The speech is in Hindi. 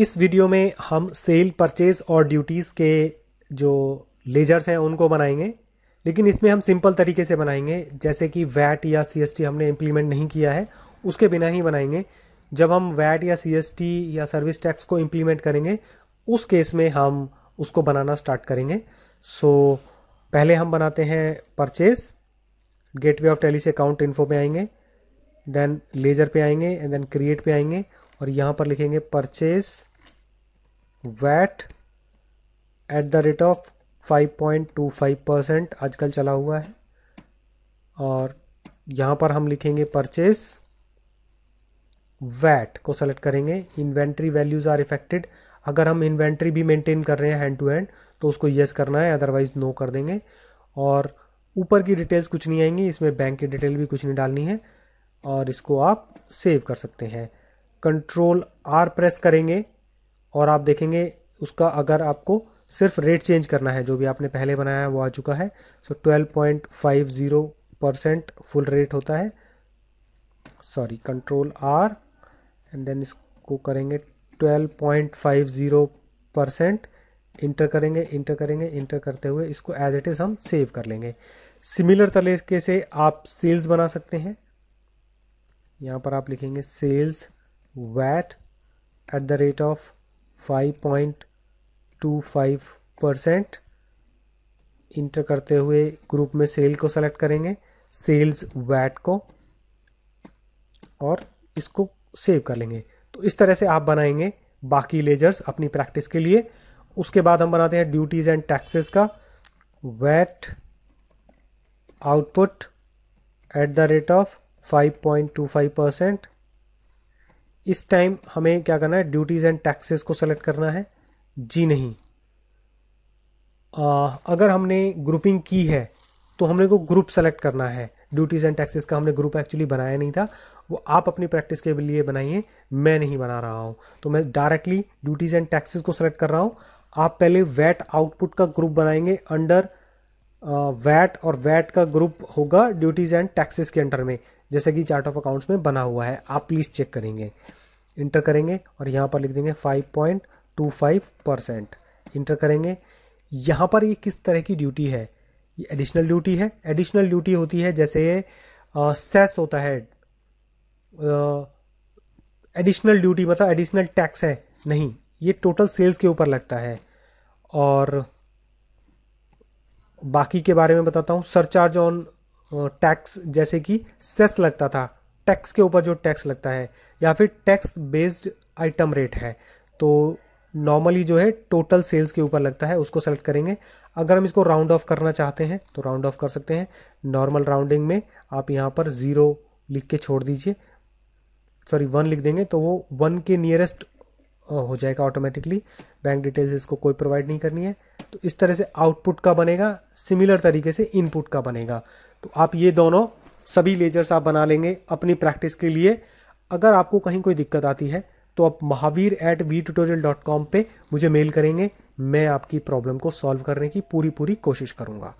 इस वीडियो में हम सेल परचेज और ड्यूटीज़ के जो लेजर्स हैं उनको बनाएंगे लेकिन इसमें हम सिंपल तरीके से बनाएंगे जैसे कि वैट या सीएसटी हमने इम्प्लीमेंट नहीं किया है उसके बिना ही बनाएंगे जब हम वैट या सीएसटी या सर्विस टैक्स को इम्प्लीमेंट करेंगे उस केस में हम उसको बनाना स्टार्ट करेंगे सो so, पहले हम बनाते हैं परचेज गेटवे ऑफ टेली से अकाउंट इन्फो पे आएंगे देन लेजर पे आएंगे एंड देन क्रिएट पे आएंगे और यहाँ पर लिखेंगे purchase VAT at the rate of 5.25 percent आजकल चला हुआ है और यहां पर हम लिखेंगे परचेस वैट को सेलेक्ट करेंगे इन्वेंट्री वैल्यूज आर इफेक्टेड अगर हम इन्वेंट्री भी मेंटेन कर रहे हैं हैंड टू हैंड तो उसको येस yes करना है अदरवाइज नो no कर देंगे और ऊपर की डिटेल्स कुछ नहीं आएंगी इसमें बैंक की डिटेल भी कुछ नहीं डालनी है और इसको आप सेव कर सकते हैं कंट्रोल आर प्रेस करेंगे और आप देखेंगे उसका अगर आपको सिर्फ रेट चेंज करना है जो भी आपने पहले बनाया है वो आ चुका है so twelve point five zero percent full rate होता है sorry control R and then इसको करेंगे twelve point five zero percent enter करेंगे इंटर करेंगे इंटर करते हुए इसको एज इट इज़ हम सेव कर लेंगे सिमिलर तरीके से आप सेल्स बना सकते हैं यहाँ पर आप लिखेंगे sales VAT at the rate of 5.25 percent enter करते हुए ग्रुप में सेल को सेलेक्ट करेंगे सेल्स वैट को और इसको सेव कर लेंगे तो इस तरह से आप बनाएंगे बाकी लेजर्स अपनी प्रैक्टिस के लिए उसके बाद हम बनाते हैं ड्यूटीज एंड टैक्सेस का VAT output at the rate of 5.25 percent इस टाइम हमें क्या करना है ड्यूटीज एंड टैक्सेस को सेलेक्ट करना है जी नहीं आ, अगर हमने ग्रुपिंग की है तो हमने को ग्रुप सेलेक्ट करना है ड्यूटीज एंड टैक्सेस का हमने ग्रुप एक्चुअली बनाया नहीं था वो आप अपनी प्रैक्टिस के लिए बनाइए मैं नहीं बना रहा हूँ तो मैं डायरेक्टली ड्यूटीज एंड टैक्सेस को सेलेक्ट कर रहा हूँ आप पहले वैट आउटपुट का ग्रुप बनाएंगे अंडर वैट और वैट का ग्रुप होगा ड्यूटीज एंड टैक्सेस के अंडर में जैसे कि चार्ट ऑफ अकाउंट्स में बना हुआ है आप प्लीज़ चेक करेंगे इंटर करेंगे और यहाँ पर लिख देंगे five point two five percent enter करेंगे यहाँ पर ये किस तरह की ड्यूटी है ये एडिशनल ड्यूटी है एडिशनल ड्यूटी होती है जैसे ये सेस होता है एडिशनल ड्यूटी मतलब एडिशनल टैक्स है नहीं ये टोटल सेल्स के ऊपर लगता है और बाकी के बारे में बताता हूँ सरचार्ज ऑन टैक्स जैसे कि सेस लगता था टैक्स के ऊपर जो टैक्स लगता है या फिर टैक्स बेस्ड आइटम रेट है तो नॉर्मली जो है टोटल सेल्स के ऊपर लगता है उसको सेलेक्ट करेंगे अगर हम इसको राउंड ऑफ करना चाहते हैं तो राउंड ऑफ कर सकते हैं नॉर्मल राउंडिंग में आप यहाँ पर ज़ीरो लिख के छोड़ दीजिए सॉरी वन लिख देंगे तो वो वन के नियरेस्ट हो जाएगा ऑटोमेटिकली बैंक डिटेल्स इसको कोई प्रोवाइड नहीं करनी है तो इस तरह से आउटपुट का बनेगा सिमिलर तरीके से इनपुट का बनेगा तो आप ये दोनों सभी लेजर्स आप बना लेंगे अपनी प्रैक्टिस के लिए अगर आपको कहीं कोई दिक्कत आती है तो आप Mahavir at V tutorial dot com पर मुझे मेल करेंगे मैं आपकी प्रॉब्लम को सॉल्व करने की पूरी पूरी कोशिश करूँगा